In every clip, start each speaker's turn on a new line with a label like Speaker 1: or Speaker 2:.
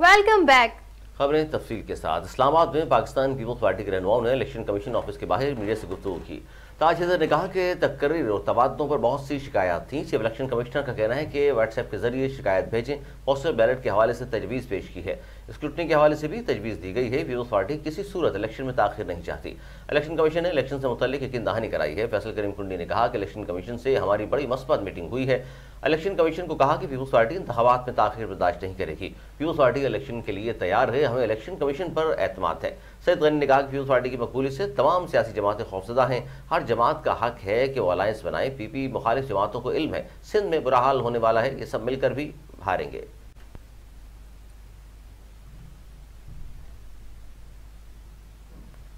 Speaker 1: Welcome back
Speaker 2: खबरें तफसील के साथ इस्लामाबाद में पाकिस्तान पीपल्स पार्टी के रहनुमाओं ने इलेक्शन कमीशन ऑफिस के बाहर मीडिया से गुफ्तू की ताज हजर ने कहा कि तकरीर और तबादलों पर बहुत सी शिकायत थी चीफ इलेक्शन कमिश्नर का कहना है कि व्हाट्सएप के जरिए शिकायत भेजें पोस्टल बैलेट के हवाले से तजवीज़ पेश की है स्क्रूटनी के हवाले से भी तजवीज़ दी गई है पीपल्स पार्टी किसी सूरत इलेक्शन में ताखिर नहीं चाहती इलेक्शन कमीशन ने इलेक्शन से मुतल यकीन दहानी कराई है फैसल करीम कुंडी ने कहा कि इलेक्शन कमीशन से हमारी बड़ी मस्बत मीटिंग हुई है इलेक्शन कमीशन को कहा कि पीपल्स पार्टी इंतबात में ताखिर बर्दाश्त नहीं करेगी पीपल्स पार्टी इलेक्शन के लिए तैयार है हमें इलेक्शन कमीशन पर अहतमाद है सैद गनी ने कहा कि पीपल्स पार्टी की मकबूली से तमाम सियासी जमातें खौफजदा हैं हर जमात का हक है कि वो अलायंस बनाएं पी मुखालिफ जमातों को इल्म है सिंध में बुरा हाल होने वाला है ये सब मिलकर भी हारेंगे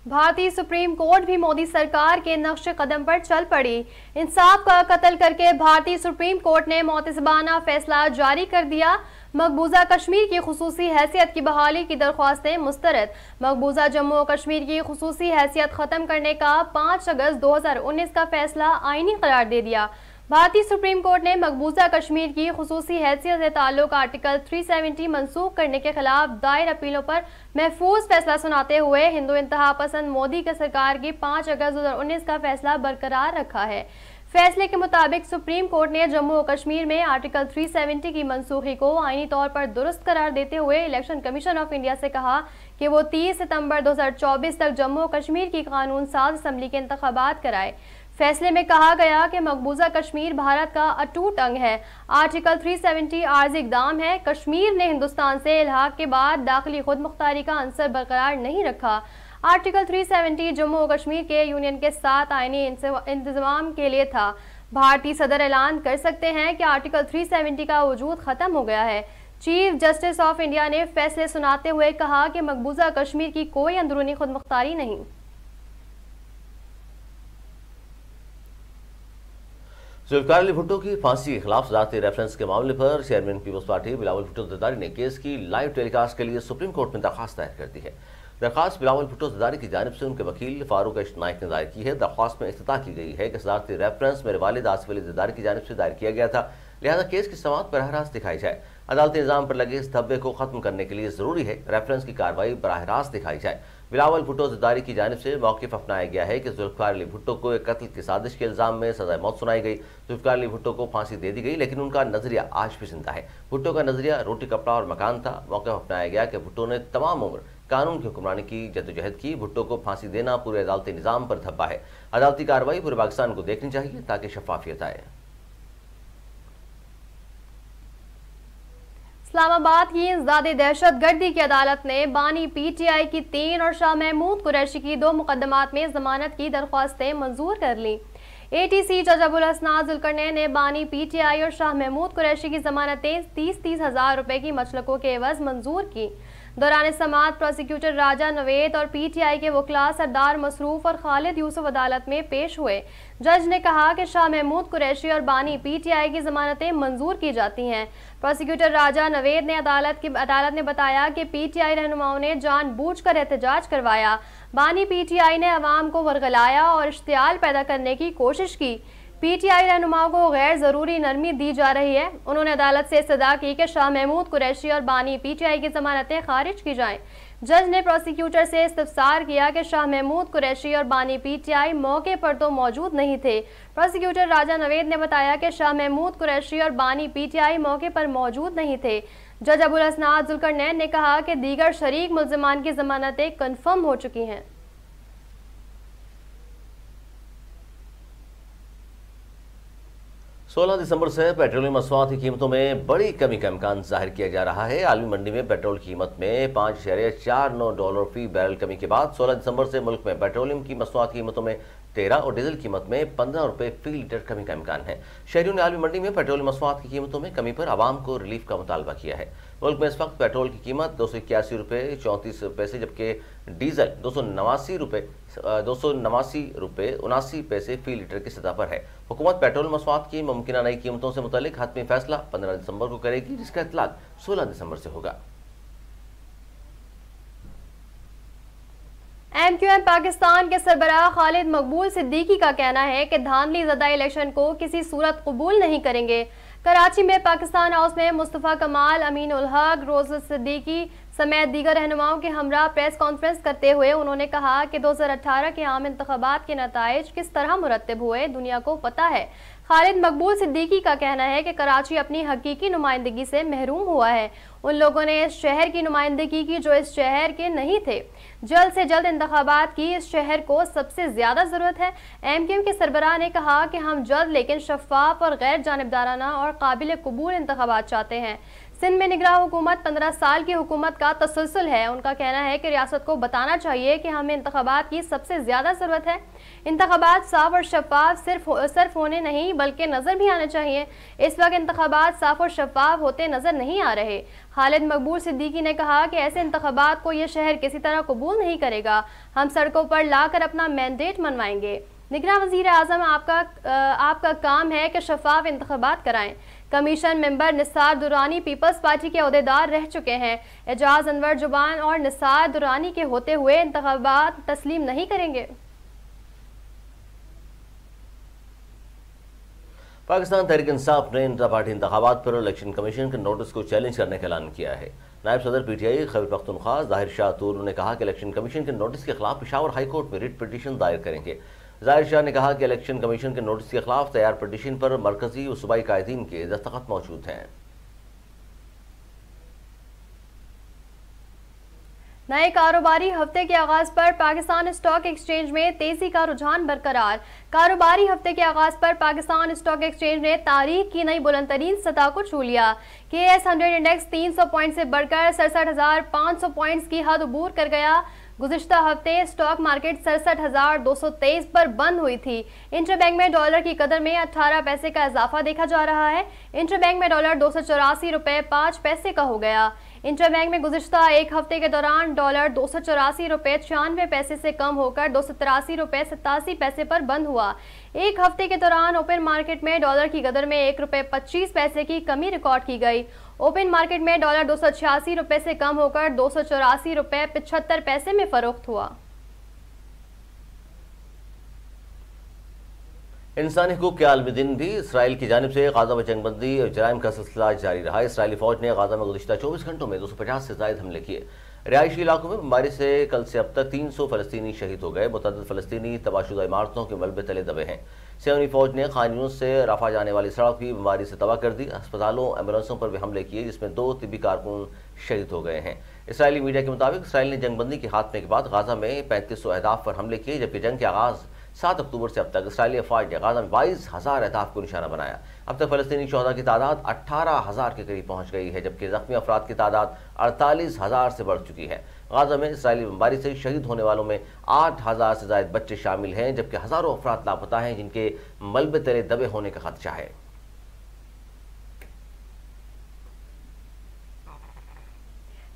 Speaker 1: भारतीय सुप्रीम कोर्ट भी मोदी सरकार के नक्श कदम पर चल पड़ी इंसाफ का कत्ल करके भारतीय सुप्रीम कोर्ट ने मोतबाना फैसला जारी कर दिया मकबूजा कश्मीर की खसूसी हैसियत की बहाली की दरख्वास्तें मुस्तरद मकबूजा जम्मू और कश्मीर की खसूसी हैसियत ख़त्म करने का 5 अगस्त 2019 का फैसला आईनी करार दे दिया भारतीय सुप्रीम कोर्ट ने मकबूजा कश्मीर की खसूसी हैसियत से ताल्लुक आर्टिकल 370 मनसूख करने के खिलाफ दायर अपीलों पर महफूज फैसला सुनाते हुए हिंदू इंतहा पसंद मोदी की सरकार की 5 अगस्त 2019 का फैसला बरकरार रखा है फैसले के मुताबिक सुप्रीम कोर्ट ने जम्मू और कश्मीर में आर्टिकल 370 की मनसूखी को आईनी तौर पर दुरुस्त करार देते हुए इलेक्शन कमीशन ऑफ इंडिया से कहा कि वो 30 सितंबर 2024 तक जम्मू और कश्मीर की कानून साज असम्बली के इंतबात कराए फैसले में कहा गया कि मकबूजा कश्मीर भारत का अटूट अंग है आर्टिकल 370 सेवेंटी आर्ज इकदाम है कश्मीर ने हिंदुस्तान से इलाहाक के बाद दाखिली खुद मुख्तारी का अंसर बरकरार नहीं रखा आर्टिकल 370 जम्मू कश्मीर के यूनियन के साथ आईनी इंतजाम के लिए था भारतीय सदर ऐलान कर सकते हैं कि आर्टिकल 370 का वजूद ख़त्म हो गया है चीफ जस्टिस ऑफ इंडिया ने फैसले सुनाते हुए कहा कि मकबूजा कश्मीर की कोई अंदरूनी खुद मुख्तारी नहीं
Speaker 2: जुल्फकार अली भुट्टो की फांसी के खिलाफ जाती रेफरेंस के मामले पर chairman Peoples Party Bilawal Bhutto Zardari ने केस की लाइव टेलीकास्ट के लिए सुप्रीम कोर्ट में दरखास्त दायर कर दी है दरखास्त बिलावल भुट्टो जदारी की जानब से उनके वकील फारूक अश नाइक ने दायर की है दरख्वास्त में इस्तः की गई है कि सदारती रेफरेंस मेरे वालिद आसफ अली जदारी की जानब से दायर किया गया था लिहाजा केस की समात बरह रास्त दिखाई जाए अदालती निज़ाम पर लगे इस धब्बे को खत्म करने के लिए ज़रूरी है रेफरेंस की कार्रवाई बरह रास्त दिखाई जाए बिलावल भुट्टो जदारी की जानब से मौकफ अपनाया गया है कि जुल्फार अली भुट्टो को एक कत्ल की साजिश के इल्ज़ाम में सजाए मौत सुनाई गई जुल्फार अली भुट्टो को फांसी दे दी गई लेकिन उनका नजरिया आज भी जिंदा है भुट्टो का नजरिया रोटी कपड़ा और मकान था मौकफ अपनाया गया कि भुट्टो ने तमाम उम्र कानून की हुक्मरानी की जदोजहद की भुट्टो को फांसी देना पूरे अदालती निज़ाम पर धब्बा है अदालती कार्रवाई पूरे पाकिस्तान को देखनी चाहिए ताकि शफाफियत आए
Speaker 1: इस्लामाबाद की ज्यादा दहशत गर्दी की अदालत ने बानी पीटीआई की तीन और शाह महमूद कुरैशी की दो मुकदमात में जमानत की दरख्वास्तें मंजूर कर ली ए टी सी जज अबुल हसना जुलकरने ने बानी पीटीआई और शाह महमूद कुरैशी की जमानतें तीस तीस हजार रुपए की मचलकों के एवज मंजूर की दौरान समात प्रोसिक्यूटर राजा नवेद और पीटीआई के वकला सरदार मसरूफ और खालिद यूसुफ अदालत में पेश हुए जज ने कहा कि शाह महमूद कुरैशी और बानी पीटीआई की जमानतें मंजूर की जाती हैं प्रोसिक्यूटर राजा नवेद ने अदालत की अदालत ने बताया कि पीटीआई रहनुमाओं ने जानबूझकर एहतजाज करवाया बानी पीटीआई ने अवाम को वरगलाया और इश्तियाल पैदा करने की कोशिश की पीटीआई रहनुमाओं को गैर जरूरी नरमी दी जा रही है उन्होंने अदालत से सदा की कि शाह महमूद कुरैशी और बानी पीटीआई की जमानतें खारिज की जाएं। जज ने प्रोसिक्यूटर से इस्तफसार किया कि शाह महमूद कुरैशी और बानी पीटीआई मौके पर तो मौजूद नहीं थे प्रोसिक्यूटर राजा नवेद ने बताया कि शाह महमूद कुरैशी और बानी पीटीआई मौके पर मौजूद नहीं थे जज अबुल हसनात जुलकर ने कहा कि दीगर शरीक मुलजमान की जमानतें कन्फर्म हो चुकी हैं
Speaker 2: 16 दिसंबर से पेट्रोलियम मसनूआत की कीमतों में बड़ी कमी का इम्कान जाहिर किया जा रहा है आलमी मंडी में पेट्रोल कीमत में पाँच शरे चार नौ डॉलर फी बैरल कमी के बाद 16 दिसंबर से मुल्क में पेट्रोलियम की मसवाद कीमतों में तेरह और डीजल कीमत में पंद्रह रुपये फी लीटर कमी का इम्कान है शहरियों ने आलमी मंडी में पेट्रोलियम मसवाद की कीमतों में कमी पर आवाम को रिलीफ का मुतालबा किया है मुल्क में इस वक्त पेट्रोल की कीमत दो सौ इक्यासी रुपये चौंतीस पैसे जबकि डीजल दो सौ नवासी रुपये दो सौ नवासी रुपये उनासी पैसे फी लीटर की सतह पर है हुकूमत पेट्रोल मसवाद की मुमकिन नई कीमतों से मुतल हतमी फैसला पंद्रह दिसंबर को करेगी जिसका इतलाक सोलह दिसंबर से होगा
Speaker 1: एम क्यू एम पाकिस्तान के सरबराह खालिद मकबूल सिद्दीकी का कहना है कि धांधली जदा इलेक्शन को किसी सूरत कबूल नहीं करेंगे कराची में पाकिस्तान हाउस में मुस्तफ़ा कमाल अमीन उलहक रोज सिद्दीकी समेत दीगर रहनुमाओं के हमरा प्रेस कॉन्फ्रेंस करते हुए उन्होंने कहा कि 2018 के आम इंतबात के नतज किस तरह मुरतब हुए दुनिया को पता है खालिद मकबूल सिद्दीकी का कहना है कि कराची अपनी हकीकी नुमाइंदगी से महरूम हुआ है उन लोगों ने इस शहर की नुमाइंदगी की जो इस शहर के नहीं थे जल्द से जल्द इंतबात की इस शहर को सबसे ज़्यादा ज़रूरत है एम क्यू के सरबराह ने कहा कि हम जल्द लेकिन शफाफ और गैर जानबदाराना और काबिल कबूल इंतबात चाहते हैं सिंध में निगरा हुकूमत पंद्रह साल की हुकूमत का तसलसल है उनका कहना है कि रियासत को बताना चाहिए कि हमें इंतबात की सबसे ज़्यादा ज़रूरत है इंतबात साफ और शफाफ सिर्फ हो, सिर्फ होने नहीं बल्कि नज़र भी आने चाहिए इस वक्त इंतबात साफ और शफाफ होते नज़र नहीं आ रहे खालिद मकबूल सिद्दीकी ने कहा कि ऐसे इंतबात को यह शहर किसी तरह कबूल नहीं करेगा हम सड़कों पर लाकर अपना मैंडेट मनवाएंगे निगरान वजीर अजम आपका आपका काम है कि शफाफ इंतबात कराएं commission member Nisar Durrani Peoples Party के अहदेदार रह चुके हैं एजाज अनवर जुबान और निसार दुरानी के होते हुए इंतबात तस्लीम नहीं करेंगे
Speaker 2: पाकिस्तान तहरीक इंसाफ ने इंटर पार्टी इंतबात पर इलेक्शन कमीशन के नोटिस को चैलेंज करने का ऐलान किया है नायब सदर पी टी आई खबर पख्तनख्वा जाहिर शाह तूर ने कहा कि इलेक्शन कमीशन के नोटिस के खिलाफ पिशावर हाईकोर्ट में रिट पिटीशन दायर करेंगे जाहिर शाह ने कहा कि इलेक्शन कमीशन के नोटिस के खिलाफ तैयार पटिशन पर मरकजी और सूबाई कायदीन के दस्तखत मौजूद हैं
Speaker 1: नए कारोबारी हफ्ते के आगाज पर पाकिस्तान स्टॉक एक्सचेंज में तेजी का रुझान बरकरार कारोबारी हफ्ते के आगाज पर पाकिस्तान स्टॉक एक्सचेंज ने तारीख की नई तरीन सतह को छू लिया के एस हंड्रेड इंडेक्स 300 पॉइंट से बढ़कर सड़सठ हजार पांच सौ पॉइंट्स की हद उबूर कर गया गुजशत हफ्ते स्टॉक मार्केट सड़सठ हजार दो सौ तेईस पर बंद हुई थी इंटरबैंक में डॉलर की कदर में अठारह पैसे का इजाफा देखा जा रहा है इंटरबैंक में डॉलर दो सौ चौरासी रुपये पाँच पैसे का हो गया इंटरबैंक में गुजशत एक हफ्ते के दौरान डॉलर दो सौ चौरासी रुपये छियानवे पैसे से कम होकर दो सौ तिरासी रुपये सतासी पैसे पर बंद हुआ एक हफ्ते के दौरान ओपन मार्केट में डॉलर की कदर में एक रुपए पच्चीस पैसे की कमी रिकॉर्ड की गई ओपन मार्केट में डॉलर दो रुपए से कम होकर दो रुपए पिछहत्तर पैसे में फरोख्त हुआ
Speaker 2: इंसानी हकूक के आलमी दिन भी इसराइल की जानब से गाजा में जंगबंदी और जराइम का सिलसिला जारी रहा इसराइली फौज ने गाजा में गुजशत चौबीस घंटों में दो सौ पचास से जायद हमले किए रिहायशी इलाकों में बीमारी से कल से अब तक तीन सौ फलस्तनी शहीद हो गए मुतद फलस्तनी तबाशुदा इमारतों के मलबे तले दबे हैं सेवनी फौज ने खानियों से रफा जाने वाली सड़क भी बीमारी से तबाह कर दी अस्पतालों एम्बुलेंसों पर भी हमले किए जिसमें दो तिबी कारकुन शहीद हो गए हैं इसराइली मीडिया के मुताबिक इसराइल ने जंगबंदी के में के बाद गाजा में पैंतीस सौ अहदाफ पर हमले किए जबकि जंग के आगाज़ सात अक्टूबर से अब तक इसराइली अफवाज ने गाजा में बाईस हज़ार अहदाफ को निशाना बनाया अब तक फलस्तनी शहदा की तादाद अट्ठारह हज़ार के करीब पहुँच गई है जबकि जख्मी अफराद की तादाद अड़तालीस हज़ार से बढ़ चुकी है गजा में इसराइली बमबारी से शहीद होने वालों में आठ हज़ार से ज्यादा बच्चे शामिल हैं जबकि हज़ारों अफराद लापता हैं जिनके मलबे तले दबे होने का खदशा है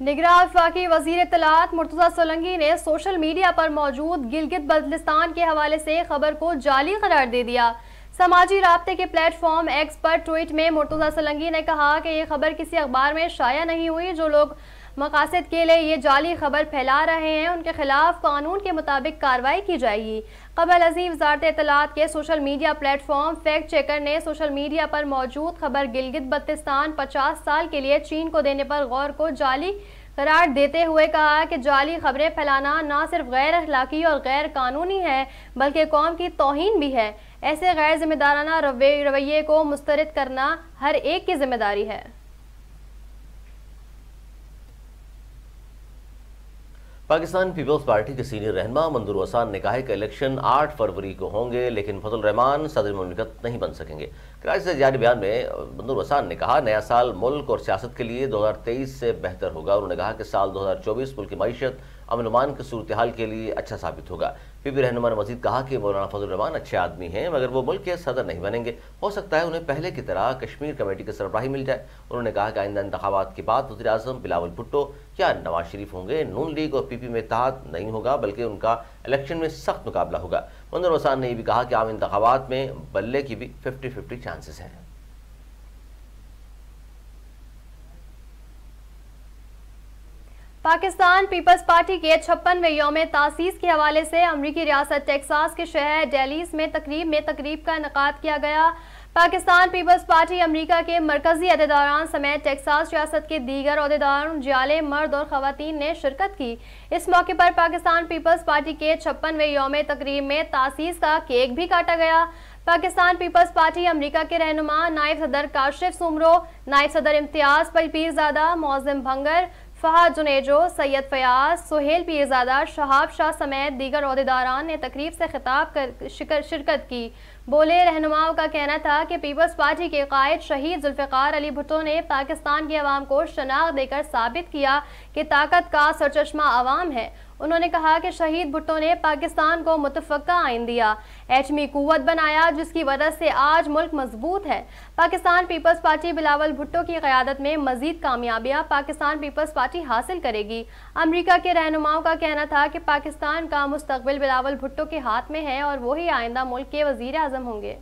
Speaker 1: निगरान अफाकी वजीर तलात मुर्तजा सोलंगी ने सोशल मीडिया पर मौजूद गिलगित बल्तिस्तान के हवाले से खबर को जाली करार दे दिया समाजी रबते के प्लेटफॉर्म एक्स पर ट्वीट में मुर्तजा सोलंगी ने कहा कि यह खबर किसी अखबार में शाया नहीं हुई जो लोग मकासद के लिए ये जाली खबर फैला रहे हैं उनके खिलाफ कानून के मुताबिक कार्रवाई की जाएगी कबल अजीम वजारत इतलात के social media platform fact checker ने सोशल मीडिया पर मौजूद खबर गिलगित बत्तिस्तान पचास साल के लिए चीन को देने पर गौर को जाली करार देते हुए कहा कि जाली खबरें फैलाना न सिर्फ गैर अखलाकी और गैर कानूनी है बल्कि कौम की तोहन भी है ऐसे गैर जिम्मेदाराना रवैये को मुस्तरद करना हर एक की जिम्मेदारी है
Speaker 2: पाकिस्तान पीपल्स पार्टी के सीनियर रहनमा मंजूर वसान ने कहा है कि इलेक्शन 8 फरवरी को होंगे लेकिन फजल रहमान सदर ममलिकत नहीं बन सकेंगे कराची से जारी बयान में मंजूर वसान ने कहा नया साल मुल्क और सियासत के लिए 2023 से बेहतर होगा उन्होंने कहा कि साल 2024 मुल्क की मीशत अमन अमान की सूरत हाल के लिए अच्छा साबित होगा पी रहनुमा ने मजीद कहा कि मौलाना फजल रमान अच्छे आदमी हैं मगर वो मुल्क के सदर नहीं बनेंगे हो सकता है उन्हें पहले की तरह कश्मीर कमेटी की सरबराही मिल जाए उन्होंने कहा कि आइंदा इंतबात के बाद वजी अजम बिलावल भुट्टो या नवाज शरीफ होंगे नून लीग और पी पी में इतिहाद नहीं होगा बल्कि उनका इलेक्शन में सख्त मुकाबला होगा मनोर वसान ने यह भी कहा कि आम इंतबात में बल्ले की भी फिफ्टी फिफ्टी चांसेस हैं
Speaker 1: पाकिस्तान पीपल्स पार्टी के छप्पनवे योम तासीस के हवाले से अमरीकी रियासत टेक्सास के शहर डेलीस में तकरीब में तकरीब का इनका किया गया पाकिस्तान पीपल्स पार्टी अमरीका के मरकजी अहदेदारान समेत टेक्सास रियासत के दीगर अहदेदारों जाले मर्द और ख़वान ने शिरकत की इस मौके पर पाकिस्तान पीपल्स पार्टी के छप्पनवे योम तकरीब में तासीस का केक भी काटा गया पाकिस्तान पीपल्स पार्टी अमरीका के रहनुमा नायब सदर काशिफ सुमरो नायब सदर इम्तियाज पलपीरजादा मोजम भंगर फहद जुनेजो सैयद फयाज सुहेल पीरजादा शहाब शाह समेत दीगर अहदेदारान ने तकरीब से खिताब कर शिरकत की बोले रहनुमाओं का कहना था कि पीपल्स पार्टी के कायद शहीद जुल्फ़ार अली भुट्टो ने पाकिस्तान की अवाम को शनाख्त देकर साबित किया कि ताकत का सरचश्मा आवाम है उन्होंने कहा कि शहीद भुट्टो ने पाकिस्तान को मुतफ़ा आइन दिया एचमी कुत बनाया जिसकी वजह से आज मुल्क मजबूत है पाकिस्तान पीपल्स पार्टी बिलावल भुट्टो की क्यादत में मजीद कामयाबियाँ पाकिस्तान पीपल्स पार्टी हासिल करेगी अमरीका के रहनुमाओं का कहना था कि पाकिस्तान का मुस्तबिल बिलावल भुट्टो के हाथ में है और वही आइंदा मुल्क के वजीर अजम होंगे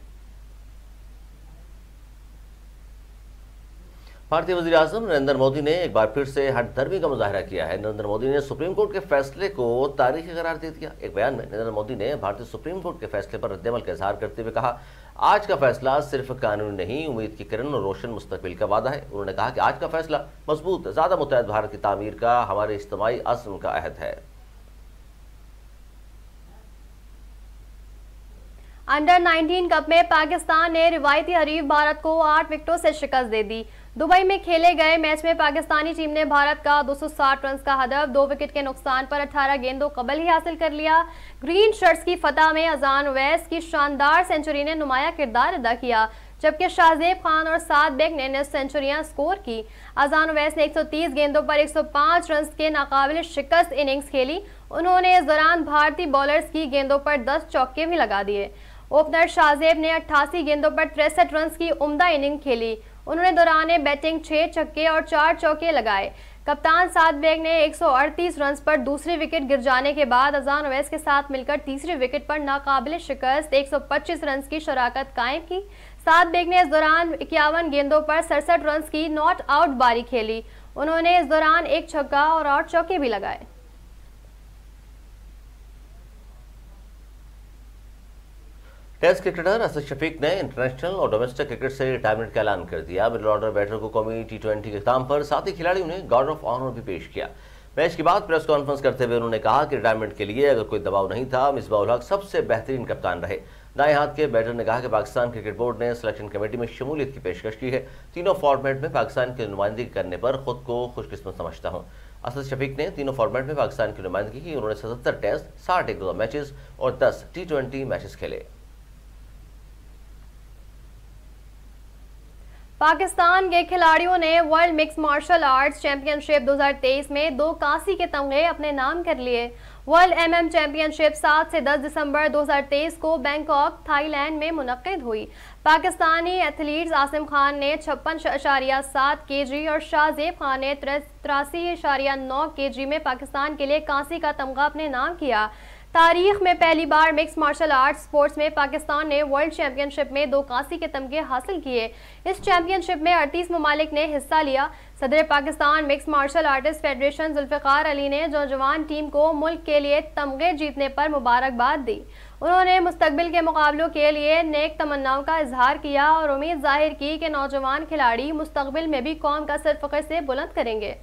Speaker 2: भारतीय वजी अजम नरेंद्र मोदी ने एक बार फिर से हट धर्मी का मुजाहरा किया है नरेंद्र मोदी ने सुप्रीम कोर्ट के फैसले को तारीखी करार दे दिया एक बयान में नरेंद्र मोदी ने भारतीय सुप्रीम कोर्ट के फैसले पर रद्दमल का इजहार करते हुए कहा आज का फैसला सिर्फ कानून नहीं उम्मीद की किरण और रोशन मुस्तबिल का वादा है उन्होंने कहा कि आज का फैसला मजबूत ज़्यादा मुतहद भारत की तमीर का हमारे इज्तमी असम का अहद है
Speaker 1: अंडर 19 कप में पाकिस्तान ने रिवायती हरीफ भारत को आठ विकेटों से शिकस्त दे दी दुबई में खेले गए मैच में पाकिस्तानी टीम ने भारत का 260 रन का हदफ दो विकेट के नुकसान पर 18 गेंदों कबल ही हासिल कर लिया ग्रीन शर्ट्स की फतह में अजान वैस की शानदार सेंचुरी ने नुमाया किरदार अदा किया जबकि शाहजेब खान और सात बेग ने नौ सेंचुरियां स्कोर की अजान वैस ने 130 गेंदों पर 105 रन के नाकाबिल शिकस्त इनिंग्स खेली उन्होंने इस दौरान भारतीय बॉलर्स की गेंदों पर 10 चौके भी लगा दिए ओपनर शाहजेब ने 88 गेंदों पर तिरसठ रन की उम्दा इनिंग खेली उन्होंने दौरान बैटिंग छह छक्के और चार चौके लगाए कप्तान सात बेग ने 138 रन पर दूसरी विकेट गिर जाने के बाद अजान अवैस के साथ मिलकर तीसरी विकेट पर नाकाबिल शिकस्त 125 रन की शराकत कायम की सात बेग ने इस दौरान इक्यावन गेंदों पर सड़सठ रन की नॉट आउट बारी खेली उन्होंने इस दौरान एक छक्का और आठ चौके भी लगाए
Speaker 2: टेस्ट क्रिकेटर असद शफीक ने इंटरनेशनल और डोमेस्टिक क्रिकेट से रिटायरमेंट का ऐलान कर दिया मिडल ऑर्डर बैटर को कौमी टी ट्वेंटी के काम पर साथ ही खिलाड़ियों ने गार्ड ऑफ ऑनर भी पेश किया मैच के बाद प्रेस कॉन्फ्रेंस करते हुए उन्होंने कहा कि रिटायरमेंट के लिए अगर कोई दबाव नहीं था मिसबा उलहक सबसे बेहतरीन कप्तान रहे दाएं हाथ के बैटर ने कहा कि पाकिस्तान क्रिकेट बोर्ड ने सिलेक्शन कमेटी में शमूलियत की पेशकश की है तीनों फॉर्मेट में पाकिस्तान की नुमाइंदगी करने पर खुद को खुशकिस्मत समझता हूं असद शफीक ने तीनों फॉर्मेट में पाकिस्तान की नुमाइंदगी की उन्होंने सतहत्तर टेस्ट साठ एक मैचेस और दस टी ट्वेंटी मैचेस खेले
Speaker 1: पाकिस्तान के खिलाड़ियों ने world mix martial arts championship 2023 में दो कांसी के तमगे अपने नाम कर लिए वर्ल्ड एमएम चैंपियनशिप 7 से 10 दिसंबर 2023 को बैंकॉक थाईलैंड में मुनद हुई पाकिस्तानी एथलीट्स आसिम खान ने छप्पन अशारिया सात के जी और शाहजेब खान ने तिरासी अशारिया नौ के जी में पाकिस्तान के लिए कांसी का तमगा अपने नाम किया तारीख में पहली बार मिक्स मार्शल आर्ट स्पोर्ट्स में पाकिस्तान ने वर्ल्ड चैंपियनशिप में दो कांसी के तमगे हासिल किए इस चैंपियनशिप में अड़तीस ममालिक ने हिस्सा लिया सदर Pakistan mix martial artist federation Zulfar Ali ने नौजवान टीम को मुल्क के लिए तमगे जीतने पर मुबारकबाद दी उन्होंने मुस्तबिल के मुकाबलों के लिए नेक तमन्नाओं का इजहार किया और उम्मीद जाहिर की कि नौजवान खिलाड़ी मुस्तबिल में भी कौम का सरफकर से बुलंद करेंगे